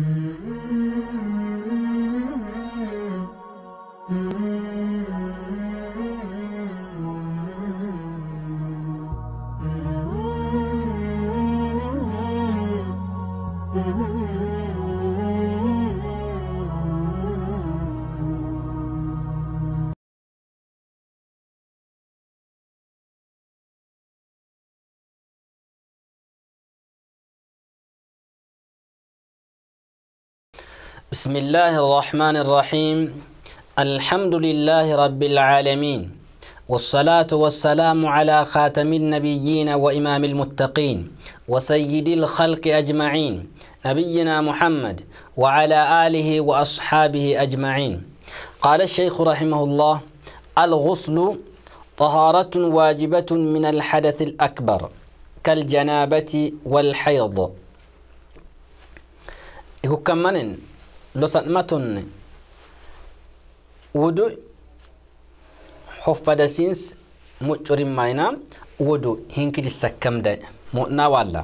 Mm-hmm. بسم الله الرحمن الرحيم الحمد لله رب العالمين والصلاة والسلام على خاتم النبيين وإمام المتقين وسيد الخلق أجمعين نبينا محمد وعلى آله وأصحابه أجمعين قال الشيخ رحمه الله الغسل طهارة واجبة من الحدث الأكبر كالجنابة والحيض يقول كمانن dosadmatun wudu hoffadasiins muccurimmaayna wudu hinkidi sakkamda mu'naa waalla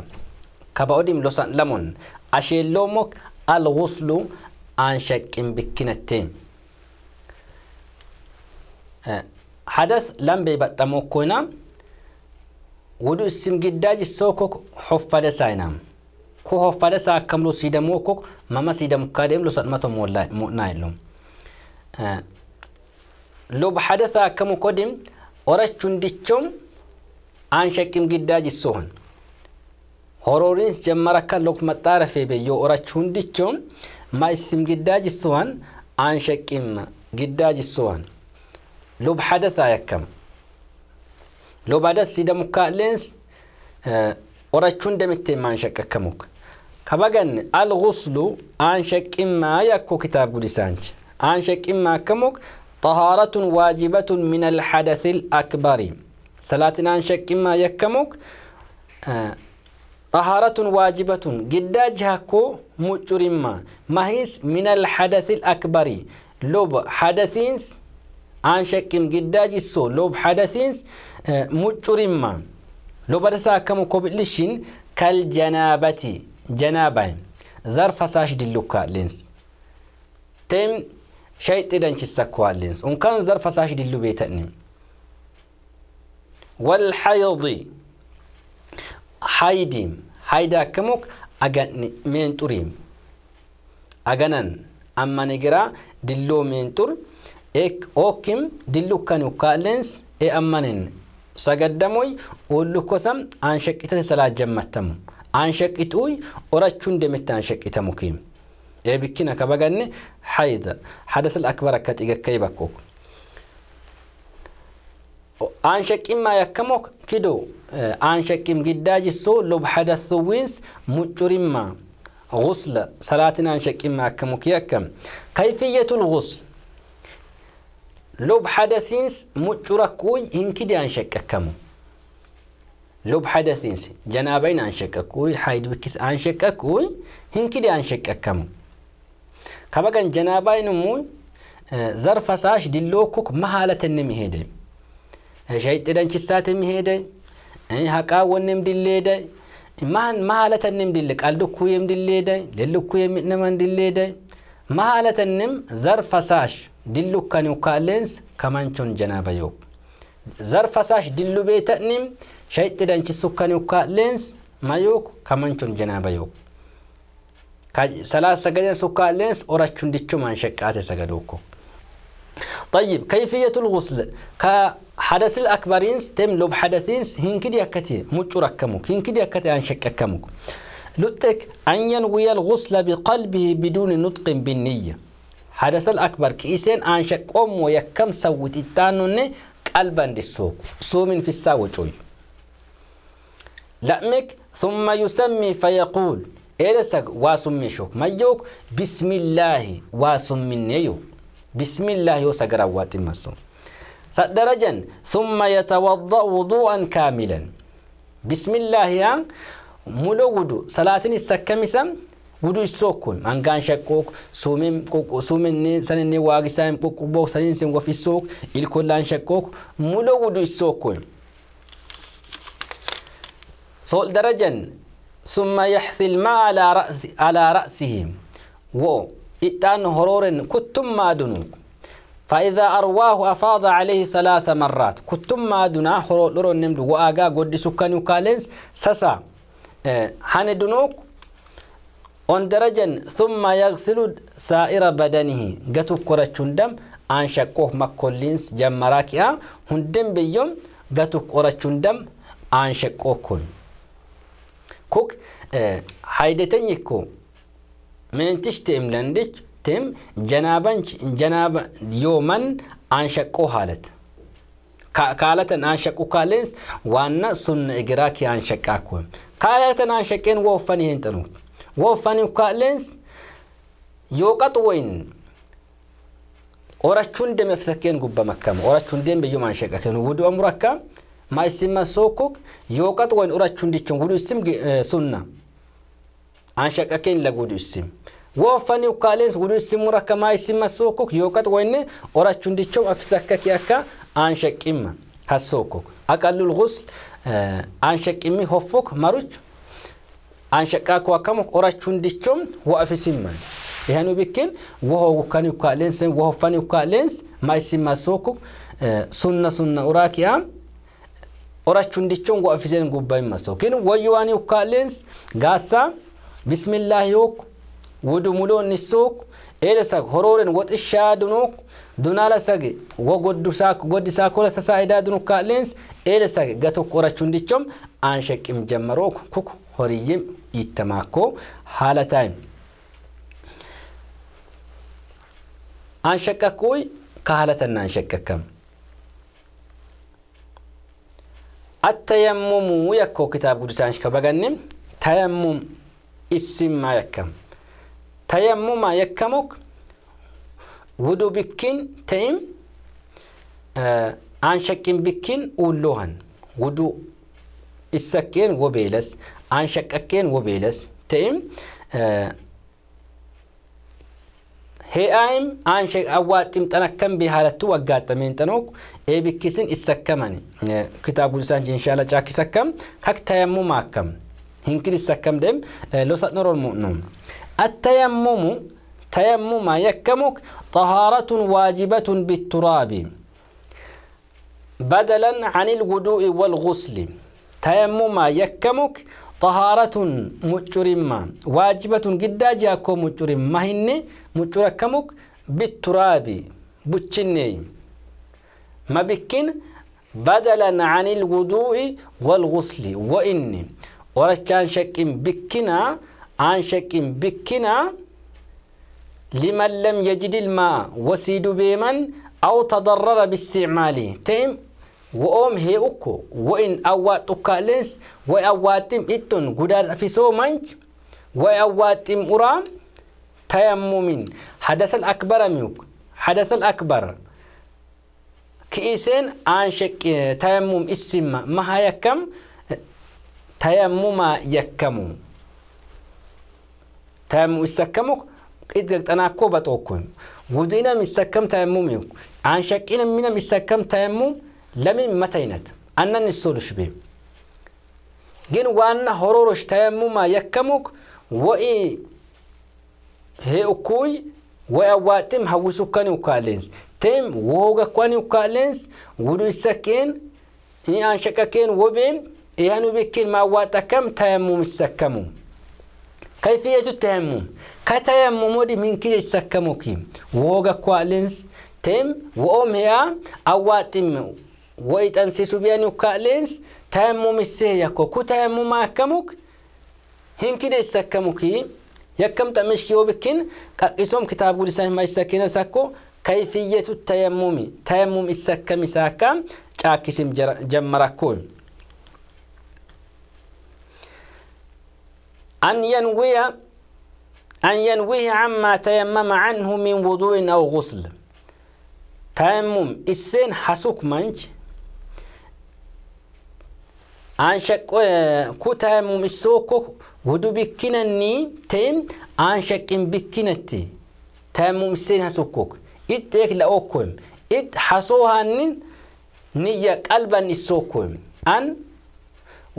kaba odim losan lamun asheelloomok alghuslu aan shaqqin bikkinatte lambee eh, lambey baxxamookkoyna wudu isim giddaaji sookok hoffadasayna ko hoffadhe saakkamlu siidamu ko mama siidamu kadeemlu sadmato mu'naayilum lubhadhe saakkamu kodim orachuun dichom aan shaqim giddaa jissoon hororiins jammar akka lokmaxaa rafee beeyyoo orachuun dichom ma isim giddaa jissoon aan shaqim giddaa jissoon lubhadhe saayakkam lubhadhe siidamu kaaleens orachuun damittee maan shaqqakkamuk kabagan al-ghuslu اما يكو كتاب قدسانج gudisaanchi aan shaqqimmaa kamuk طهارة واجبة من الحدث الأكبر سلاتنا عن شك ما يكمك طهارة واجبة جدا جهكو مجر مجرمة مهيس من الحدث الأكبر لوب حدثينس عن شك جدا جسو لوب حدثينس مجر مجرمة لوب رسا كمو كوبلشين كالجنابتي جنابين زر فساش دلوكا لينس تيم شيء تدنش السكوى لينس وإن كان زر فساش دلو بيتأنم والحيض حيديم حيدا كموك أغن من تريم أغنن أما نجرا دلو من تر إك أوكيم دلو كانوا كالنس إي أمانين سجدموي ولكوسم أنشك إتسلا جمتمو አንሸቅጡኝ ኦራችሁ እንደምት አንሸቅተሙኪም ኤብኪነ ከበገነ ሐይዘ ሐደሰል አክበር ከጢገከይ በኮ አንሸቂማ ያከሞክ ኪዶ አንሸቂም ግዳጅሶ ሎብ ሐደሱዊንስ ሙጩሪማ غسل صلاتنا شكيم أكمك يكم كيفية الغسل لو بحدثينس مجركوي هنكدي أنشك أكمو لو بحدثينسي جنابين أنشككوي حيد بكيس أنشككوي هن كده أنشككم خبقان جنابين مول ظرف ساش دلوكوك مهالة النمي هيدي شايت إدان شسات مهيدي يعني هكا ونم دليدي mahan mahalatanim dille qaldu kuyem dillede lillu kuyem naman dillede mahalatanim zar fasash dillu kanu kalens kamanchon janaba yok zar fasash dillu betanim لينس ما shayxi danchisukkani ukka leens mayuk kamanchun janaabayuk salaas sagaden sukka leens orachun dichumaan shaqqaate sagaduukko طيب كيفية الغسل حدث الأكبرين تم لب حدثين هين كدي أكتي يكتي مجر هين كدي أكتي عن شك أكمك لتك أن ينوي الغسل بقلبه بدون نطق بالنية حدث الأكبر كيسين عن شك أم ويكم سوت التانون قلبا للسوق سومن في الساوة جوي لأمك ثم يسمي فيقول إلسك واسمي شوك يوك بسم الله نيو بسم الله وسقروات مسو سدرجا ثم يتوضأ وضوءا كاملا بسم الله يان ملو ودو صلاتين السكمسم ودو السوكون كان شكوك سومين كوك سومين سنين واقسام كوك بوك سنين سنغو وفي السوك الكلان شكوك ملو ودو السوكون سول درجا ثم يحثي الماء على رأس على رأسهم و إتان هرور كتم ما دنوك فإذا أرواه أفاض عليه ثلاث مرات كتم ما دنا هرور لرون نمد وآقا قد سكان يكالنس سسا هن دنوك on darajan thumma yagsilu saa'ira badanihi gatukkorachuun dam aan shaqqoof makkolliins jammaraa ki'a hundeen biyyoo gatukkorachuun dam aan shaqqoo kun kuk haydeteenyi ku meentish teem landic teem janaabanch janaaba yooman anshaqqoo haalata kaalatan anshaqqu kaaleens waanna sunna igiraaki anshaqqaa kuwe kaalatan anshaqqeen wo uffanii hin xinu wo uffanii kaaleens yoo qaxu wa'in orachuun demeef sakkeen gubba makkama orachuun deem biyyuma anshaqqaa kennu wudu amur akka maisima sokok yoqat wain urachun dichun gudu isim sunna anshaka ken la gudu isim wofani ukalens gudu isim muraka maisima sokok yoqat wain urachun dichum afisaka kiaka anshakimma hasokok aqallul ghusl anshakimi hofok maruch anshaka kwakamo urachun dichum wa afisimma ይሄኑ ቢክን ወሆ ውካኒ ውካሌንስ ወሆ ፋኒ ውካሌንስ ማይሲማ ሶኩ ሱነ ሱነ ኡራኪያ horachuun dichoon waa ofiseen gubbaa hin masso yookiin wayyu waan ukkaaleens gaassaa bismillaahi yooku wudumuloon isooku eele sag horooren woxishaa dunooku dunaala sage wo goddisaa kola sasaa edaa dunukkaalleens eele sage ga tokko horachuun dichom aanshaqqim jammarooku kuku horiyyim iittamaakoo haala taa'im aanshaqakkooy ka halatan aanshaqakkam attayammumu yakkoo kitaaba guddisaan shika baganne tayammum issimmaa yakkam tayammumaa yakkamuk wudu bikkin ta'im e, anshaqqin bikkin ulluhan wudu issaqqeen wobeelas anshaqqaqqeen wobeelas ta'im e, هي آن انش أوات تمتنا كم بهالتو وقات من تنوك اي بكسن إسكمني إيه كتاب الزانج إن شاء الله جاك إسكم حق تيمم ماكم هنكل إسكم دم إيه لو سنور المؤمن التيمم تيمم ما يكمك طهارة واجبة بالتراب بدلا عن الوضوء والغسل تيمما يكمك طهارة مجرمة واجبة جدا جاكو مجرمة ما هن مجركمك بالتراب بتشني ما بكين بدلا عن الوضوء والغسل وإني عن شك بكنا عن شك بكنا لمن لم يجد الماء وسيد بيمن أو تضرر باستعماله تيم وأم هي أكو وإن أوات أكالنس وأواتم إتون قدار في سو منج وأواتم أرام تيمم حدث الأكبر ميوك حدث الأكبر كيسين أنشك تيمم اسم ما هيكم تيمم يكمو تيمم يسكمو أنا كوبا بتوكم ودينا مسكم تيمم يوك إنا منا مسكم تيمم ለምን ለሚመተይነት አነን ሶሉሽ ቤ ግን ዋና ሆሮሮሽ ተየሙማ የከሙክ ወኢ ሄኡኩይ ወይ አዋጢም ሀውሱከን ይውካሌንስ ቴም ወሆገኳን ይውካሌንስ ውዱ ይሰቄን አንሸቀቄን ወቤም ኢያኑ ቤኬን ማዋጠከም ተየሙም ይሰከሙ ከይፍየቱ ተየሙም ከተየሙም ወዲ ሚንክል ይሰከሙኪ ወሆገኳሌንስ ቴም ወኦም ሄያ አዋጢም ويت أنسي بيانو كالينس تيمم السيه يكو كو تيمم أكمك هنكي دي سكمكي يكم تمشكي وبكين كاسم كتاب قول ما يسكن سكو كيفية التيمم تيمم السكم ساكم كاكسم جمركون أن ينوي أن ينوي عما تيمم عنه من وضوء أو غسل تيمم السين حسوك منش أنشق كتها اه، ممسوكو ودو بكنني تيم أنشق بكنتي تيم ممسين هسوكوك إتيك لأوكوهم إت حسوها نية قلبا نسوكوهم أن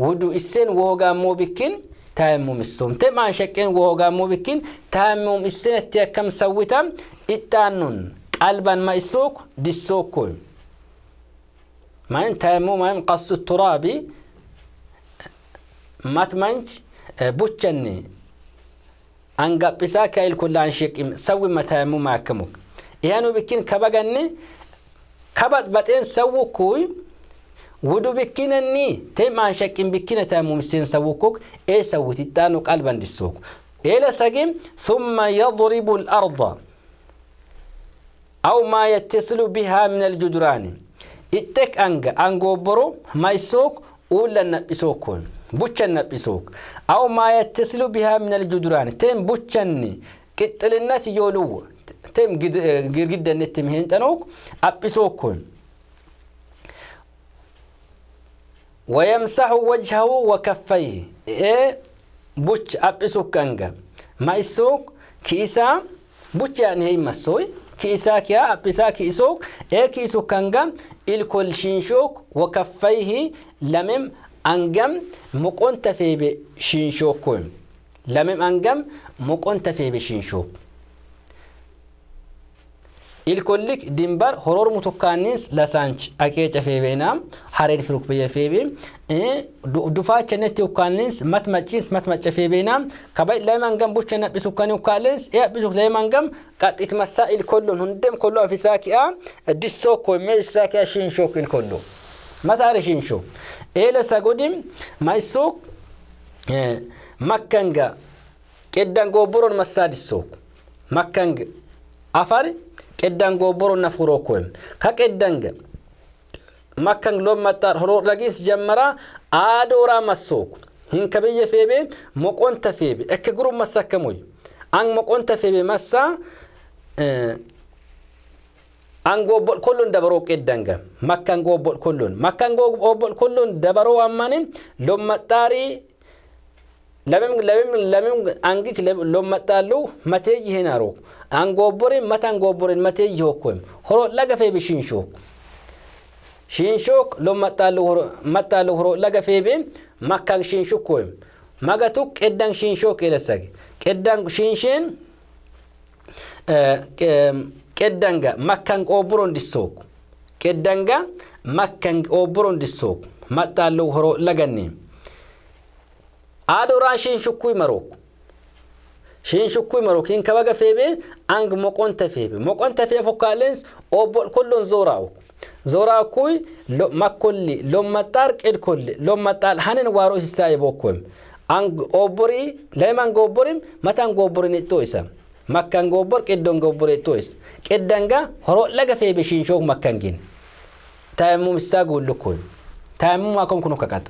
ودو إسين وهوغا مو بكن تيمم السوم تيم أنشقين وهوغا مو بكن تيمم إسين التيكم سويتم إتانون قلبا ما إسوك دسوكوهم ما إن تيمم قصد الترابي ماتمانج آه، بوچني انغا بيسا كايل كلان شيك سوي متامو ماكمو يانو بكين كبغني كبد باتين سوو كوي ودو بكينني تي ما شكين بكينه تامو مستين سوو كوك اي سوتي تانو دي اندسوك الى إيه سقيم ثم يضرب الارض او ما يتصل بها من الجدران اتك انغا انغوبرو ما يسوك ولا نبيسوكون بوشن نبسوك أو ما يتصل بها من الجدران تم بوشن كتلنات يولو تم جرجدا نتم هنتنوك أبسوكن ويمسح وجهه وكفيه إيه بوش أبسوك أنجا ما يسوك كيسا بوش يعني هي مسوي كيسا كيا أبسا كيسوك إيه كيسوك أنجا الكل شينشوك وكفيه لمم angam moqon tafeebe shinshookkoon lamim angam moqon tafeebe shinshook ilkollik dimbar horor mutukkaannis lasaanch akeeca feebeenaam hareen firuk biyya feebe dufaacha netti ukkaannis matmachiis matmacha feebeenaam kabay laman gam bucha naphisu kan ukkaales e aphisu laman gam qaxit massa ilkollon hundem kollo afisaa ki'a dissoo koymee isaa ki'a shinshook ilkollo mataare shinshook eela sa godin maisuk makkanga qeddan goboron massaadissok makkanga afar qeddan goboron nafurokoem ka qeddanga makkang lom maxxar horoo dhagis jammara aadooraa massook hin kabiyya feebe moqonta feebe akka gurum massakkamoy an moqonta feebe massa Hanga obbool kolluun dabaroo qeeddanga makka hanga obbool kolluun makka hanga obbool kolluun dabaroo ammanii lommaxxaarii lamim lamim lamim angik lommaxxaallu matee jiheenaru hanga obborin mata hanga obborin matee jihokkoem horo laga feebe shinshook shinshook lommaxxaallu horo maxxaallu horo laga feebe makkan shinshookkoem magatu qeeddan shinshook eelassage qeeddan shinsheen qeddanga makkan qoobburoon dissooku qeddanga makkan qoobburoon dissooku maxxaallu horoo laganne aadoraan shiin shukkuu marooku shiin hin kabaga feebe ang moqonta feebe moqonta feebe fokkaalens oobbol kolloon zooraa'u zoraa kuy makkolli lommaxaar qedkolli lommaxaal hanen waaroo isisaaye bookkoem ang oobborii layman goobborim matan goobborin ixxoo isa makkan gobbor qeddon gobbor ettoes qeddanga horo'laga feebe shinshoo makkangin tayammum isaa guullukkoy tayammum akom kun kakqat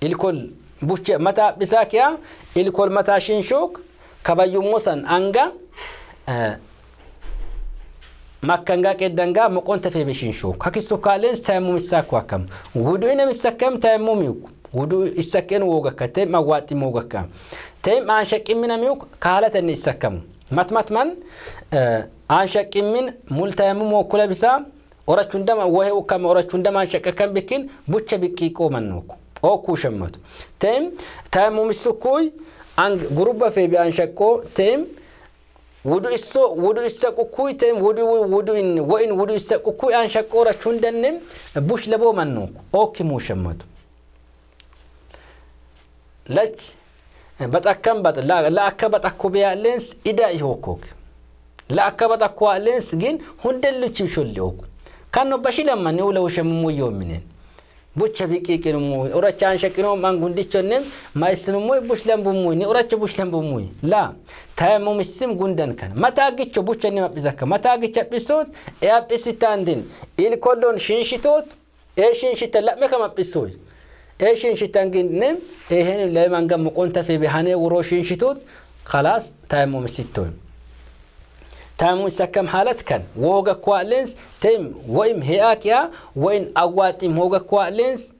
ilkol buche mata bisaa ki'a ilkol mataa shinshook kabayyummosan anga makkanga qeddanga moqonta feebe shinshook hakissukkaaleenis tayammum isaakku akkam wudu'inam issakkam tayammumiyuk wudu issakkeen woogakka ta'im awwaaxim woogakka ta'im aanshaqqimminamiyuk kaalatan issakkamu matmatman aanshaqimmin multayammoo kula bisaa orachuun dama wahee ukkama orachuun dama aanshaqa kan bikkin bucha biqqii qoomannuuku ookuu shammatu ta'im tayammumissukkuuy gurubba feebi aanshaqqoo ta'im wudu isso wudu isa qukkuy ta'im wudu wudu in wa'in wudu isa qukkuy aanshaqqoo orachuun dannem bush laboo mannuuku ookimuu shammatu lach baxakkan la'akka baxakko biyaalleens idaa ihookkooke la'akka baxakko aalleens gin hundelluchi sholli ooku kanno bashi lammanni ula ushamummo yoominen bucha biqiiqinumu uracha anshaqino mangundichonnem maissinummoy bushlanbummuy ni uracha bushlanbummuy la tayamumisim gundan kan mataagicho buchanni maphisakka mataagicha haphisoot e haphisitaandin ilkollon shinshitoot e shinshita la'me kam haphisoy اي شنشتان جنم ايهن اللي من جم قنت في بهاني ورو شنشتوت خلاص تايمو مسيتون تايمو سكم حالت كان ووغا كوالنس تيم ويم هياك يا وين اواتيم هوغا كوالنس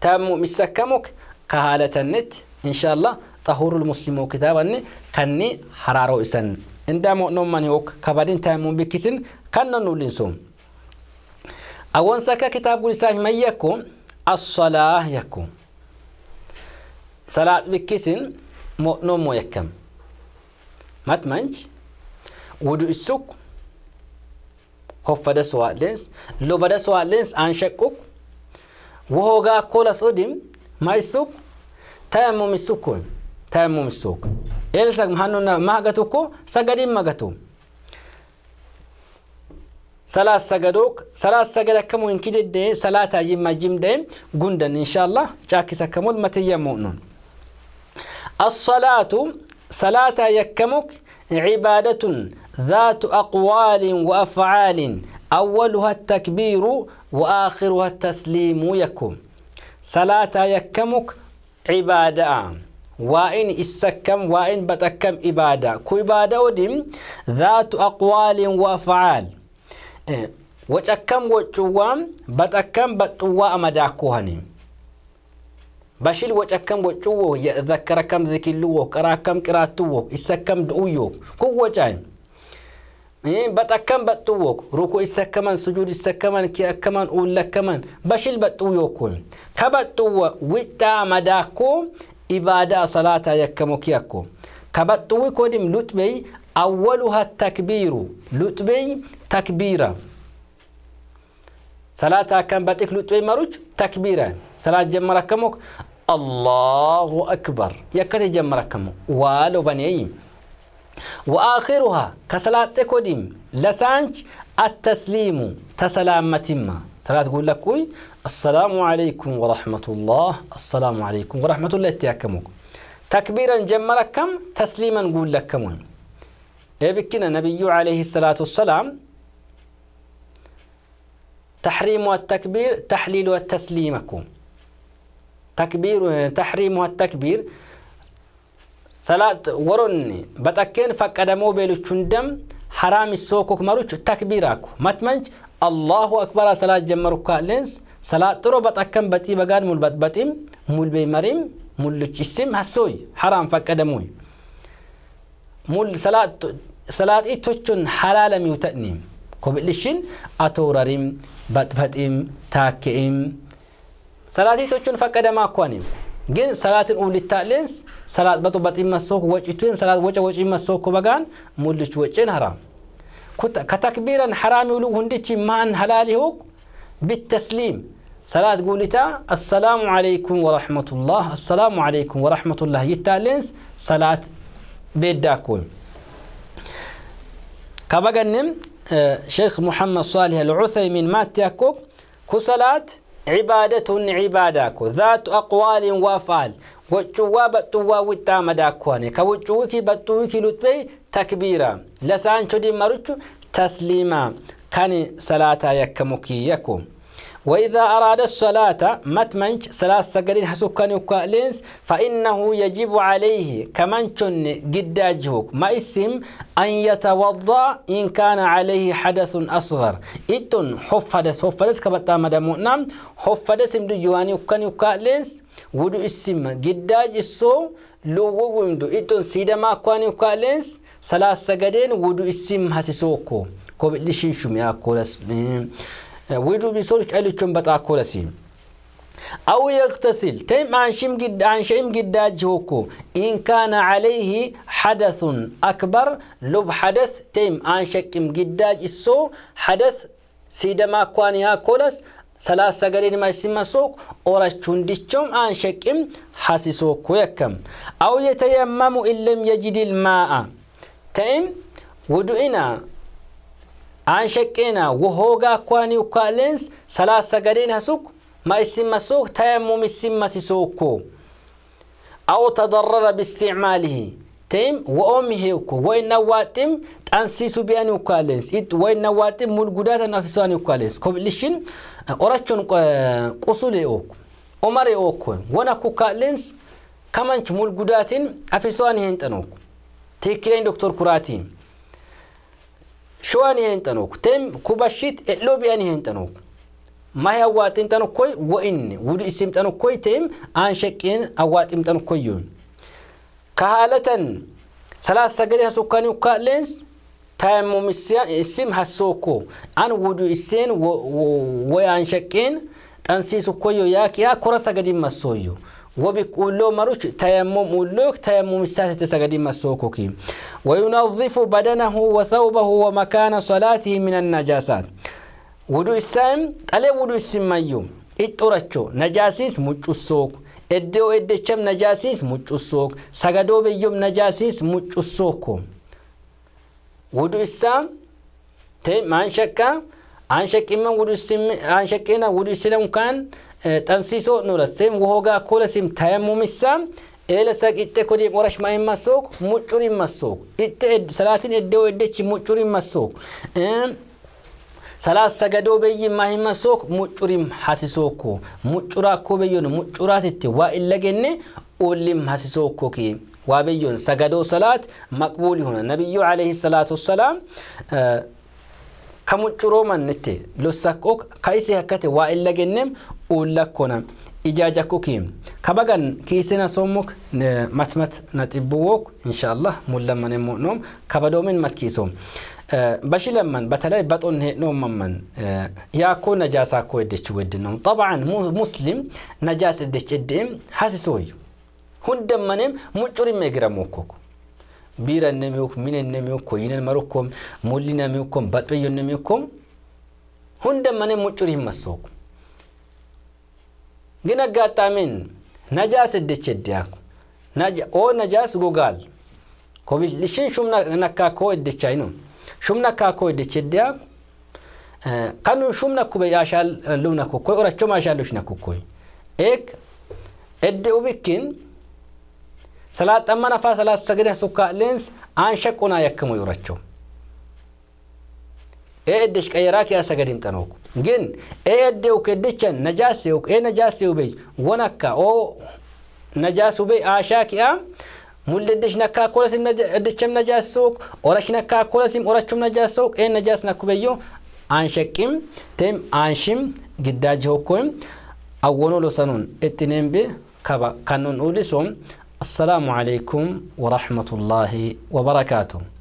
تايمو مسكمك كحالة النت ان شاء الله طهور المسلم كتابني كني حرارو اسن اندامو نومان هوك كبادين تايمو بكسن كنن نولنسوم اوان سكا كتاب قلساج ميكو Asxoolaa salax xixxiisin mo'nuun moo'yekamu! Mat maan ji! Wuduu isukki! Hoffa daso'aallensi! Luba daso'aallensi! Ansa ishii shaqqook! Wuhuu gaakoolas oolani! Ma isukki! Taha immoo mi'a sukkoo! Taha immoo mi'a suukoo! Eessa ma سلاس سجدوك سلاس سجدك كم وين كده ده ثلاثة جيم جيم ده جندن إن شاء الله جاكي سكمل ما مؤمن الصلاة صلاة يكمك عبادة ذات أقوال وأفعال أولها التكبير وآخرها التسليم يكم صلاة يكمك عبادة وإن السكم وإن بتكم عبادة كعبادة ودم ذات أقوال وأفعال wacakkam wacuwwaam baxakkam baxuwwaa amadaakkoohani bashil wacakkam wacuwwoo yadhakkarakam dhikilluwoo qaraakam qiraattuwoo isakkam du'uyyoo kun wacaan baxakkam baxuwwoo ruku isakkaman sujuud isakkaman ki'akkaman uullakkaman bashil baxuwwoo kun ka baxuwwa wixxaa amadaakkoo ibaadaa salaataa yakkamoo ki'akkoo ka baxuwwi kodim lutbey أولها التكبير لطبي تكبيرا صلاة كان باتك لطبي مروج تكبيرا صلاة كموك الله أكبر يكتي كموك والو بني وآخرها كصلاة تكوديم لسانج التسليم ما صلاة تقول لك وي السلام عليكم ورحمة الله السلام عليكم ورحمة الله تكبيرا تكبيرا كم تسليما قول كمون إبكنا نبي عليه الصلاة والسلام تحريم والتكبير تحليل والتسليمكم تكبير تحريم والتكبير صلاة ورن بتكين فقدمو بيلوچون دم حرام السوكوك مروچ تكبيراكو متمنج الله أكبر صلاة جمروكا لنس صلاة ترو بتكن بتي بغان مول بتبتيم مول بيمريم مول لچسم حسوي حرام فقدموي مول صلاة salaaxiichuun halaala miyuutadni kobil'ishin atoorarim baxbaxim taakke'im salaaxiichuun fakkadamaa kuwanim ግን ሰላትን ኡብልታሌንስ ሰላት በጡ በጢመሶኩ ወጭቱም ሰላት ወጨ ወጭ መሶኩ በጋን ሙልች ወጭን ሐራም ከተክቢረን ሐራም ይውሉ ሁንድቺ ማን ሐላል ይሁክ ቢተስሊም ሰላት ጉልታ አሰላሙ አለይኩም ወራህመቱላህ አሰላሙ አለይኩም ወራህመቱላህ ይታሌንስ ሰላት ቤዳኩን كبغنم آه، شيخ محمد صالح العثيمين ماتيكو كسلات عبادة عباداكو ذات أقوال وأفعال وجوا بتوا مداكواني كوجوكي بتوكي لتبي تكبيرا لسان شدي مرتشو تسليما كاني صلاة يكمكي يكو وإذا أراد الصلاة متمنج صلاة سجرين حسوكان يكالينس فإنه يجب عليه كمنشن قداجهوك ما اسم أن يتوضأ إن كان عليه حدث أصغر إتن حفدس حفدس كبتا مدامو نام حفدس مدو جواني يكان يكالينس ودو اسم قداج السو لو وندو إتن سيدما كواني يكالينس صلاة سجرين ودو اسم هسيسوكو كوبلشين شميا كولس ويجو بيسولش قال سولش أليشون بتأكلسي أو يغتسل تيم عن شيم جد عن شيم جداج جوكو إن كان عليه حدث أكبر لب حدث تيم عن شكم جداج جسو حدث سيدما كوانيها كولس سلا سجلين ما يسمى سوق أورش تندشم عن شكم حسسوك ويكم أو يتيمم إن لم يجد الماء تيم ودوئنا ansheqqeena wohoogaa kwani ukaaleens salaasagaleen hasuk ma isimmasoo tayammum isimmasisokko aw tadarrara biisticmaalihi teim wo'omiheukko wo'inawaaxim xansiisu biyani ukaaleens it wo'inawaaxim mulgudaatan afisuani ukaaleens koblishin orachon eh, qusule ook omare ookko wonak ukaaleens kamanch mulgudaatin afisuani hinxanook tiikkileen doktor kuraatii showani hen tanok tem kubashit elobi ani hen tanok mahi awaatim tanok koy wo'inni wudi isim tanok koy tem an shaqin awaatim tanok koyyun kahalatan salas sagari hasukani ukalens tayammum isim hasoko an wudu isen wo an shaqin tansisu koyo yaki ya kora sagadi masoyo Wa biqquulloo maruuc ta'e yommuu mul'atu ta'e yommuu miisaa sajjata sagaddii ma sookkukii wayi kun aafdhifuu badanaa huwwa ta'uu bahuu wa makaana soolaati mi naajaasaan. Guddi isaanii xalee guddi simayyoo ixurachuu najaasiis mucuus sookkoo eddoo najaasiis mucuus sookkoo sagadoo biyyoo najaasiis mucuus sookkoo. Guddi isaanii anshaqqii na guddi isaanii sinamu kan. تنسيسو نورسيم وهوغا كولسيم تيمم السام إلى ساق إتى كودي مرش ما إما سوق مجوري ما سوق إتى سلاتين إدو إدتش مجوري ما سوق ሰላስ ሰገዶ በይ ማሂመሶክ ሙጩሪም ሀሲሶኮ ሙጩራ ኮ በዮን ሙጩራ ሲቲ ዋ ኢለገኔ ኦሊም ሀሲሶኮ ኪ ዋ በዮን ሰገዶ ሰላት መቅቡል ይሆነ ነቢዩ ዓለይሂ ሰላቱ ወሰላም ከሙጩሮ መንቴ ሎሳቆ ከይሴ ሀከቴ ዋ ኢለገኔም ullakkona ijaja kukim kabagan kiisina sommuk matmat naxibuwok inshallah mullamman emmo'nom kabadomin matkiisom በሽለመን በተለይ በጦን ሄድኖ መመን ያኮ ነጃሳ ኮ እደች ወድ ነው ጠብዓን ሙስሊም ነጃስ እደች እድም ሀሲሶዩ ሁንደመኔም ሙጩር የግረሞ ኮኩ ቢረ ነሚውክ ሚን ነሚውኮ ይነን መሮኮም ሙሊ ነሚውኮም በጥዩ ነሚውኮም ሁንደመኔም ሙጩር መሶኩ ግን አጋጣሚን ነጃ ስድች እድችድያኩ ኦ ነጃ ነጃስ ጎጋል ኮብልሽን ሹምነካኮ እድቻይ ነው ሹም ሹምነካኮ እድችድያኩ ከኑ ነኩ በያሻል ነኩ ኮይ ኦረቾ ማሻሎች ነኩ ኮይ ኤክ እድ ኡብኪን ሰላጠመነፋ ሰላሰግደህ ሱካ ሌንስ አንሸቁና የክሙ ይውረቸው eeddesh qayyaraa asa gad hin qanoog gin eedde uk eddechan najaase uk e najaase ubey wanakka oo najaas ubey aashaa ki'a mul'eddesh nakkaa kolasim eddecham najaasook orash nakkaa kolasim orachum najaasook e najaas nakkubeyyo aanshaqim teem aanshim giddaaji hokkoym awwono losanun ittineembe kaba kannun ulisom السلام عليكم ورحمة الله وبركاته